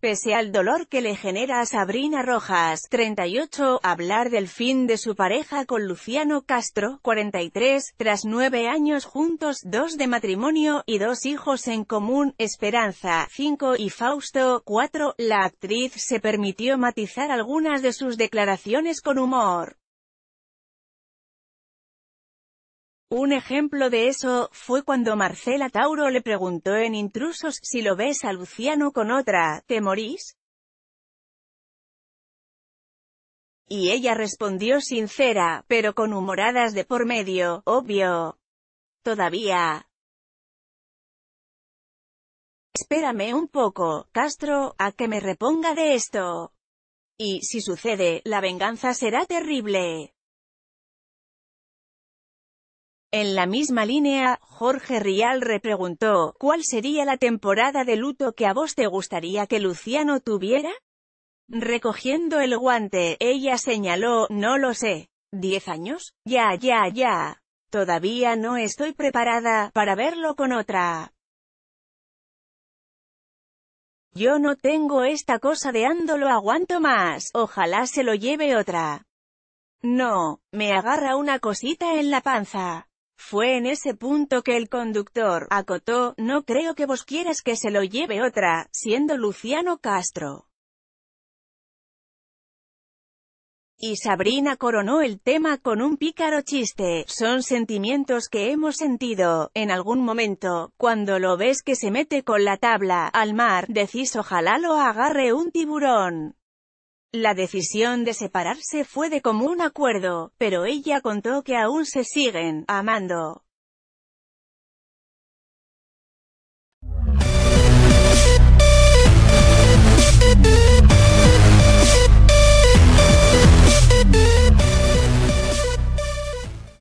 Pese al dolor que le genera Sabrina Rojas, 38, hablar del fin de su pareja con Luciano Castro, 43, tras nueve años juntos, dos de matrimonio y dos hijos en común, Esperanza, 5 y Fausto, 4, la actriz se permitió matizar algunas de sus declaraciones con humor. Un ejemplo de eso, fue cuando Marcela Tauro le preguntó en Intrusos, si lo ves a Luciano con otra, ¿te morís? Y ella respondió sincera, pero con humoradas de por medio, obvio. Todavía. Espérame un poco, Castro, a que me reponga de esto. Y si sucede, la venganza será terrible. En la misma línea, Jorge Rial repreguntó, ¿cuál sería la temporada de luto que a vos te gustaría que Luciano tuviera? Recogiendo el guante, ella señaló, no lo sé. ¿Diez años? Ya, ya, ya. Todavía no estoy preparada, para verlo con otra. Yo no tengo esta cosa de lo aguanto más, ojalá se lo lleve otra. No, me agarra una cosita en la panza. Fue en ese punto que el conductor acotó, no creo que vos quieras que se lo lleve otra, siendo Luciano Castro. Y Sabrina coronó el tema con un pícaro chiste, son sentimientos que hemos sentido, en algún momento, cuando lo ves que se mete con la tabla, al mar, decís ojalá lo agarre un tiburón. La decisión de separarse fue de común acuerdo, pero ella contó que aún se siguen amando.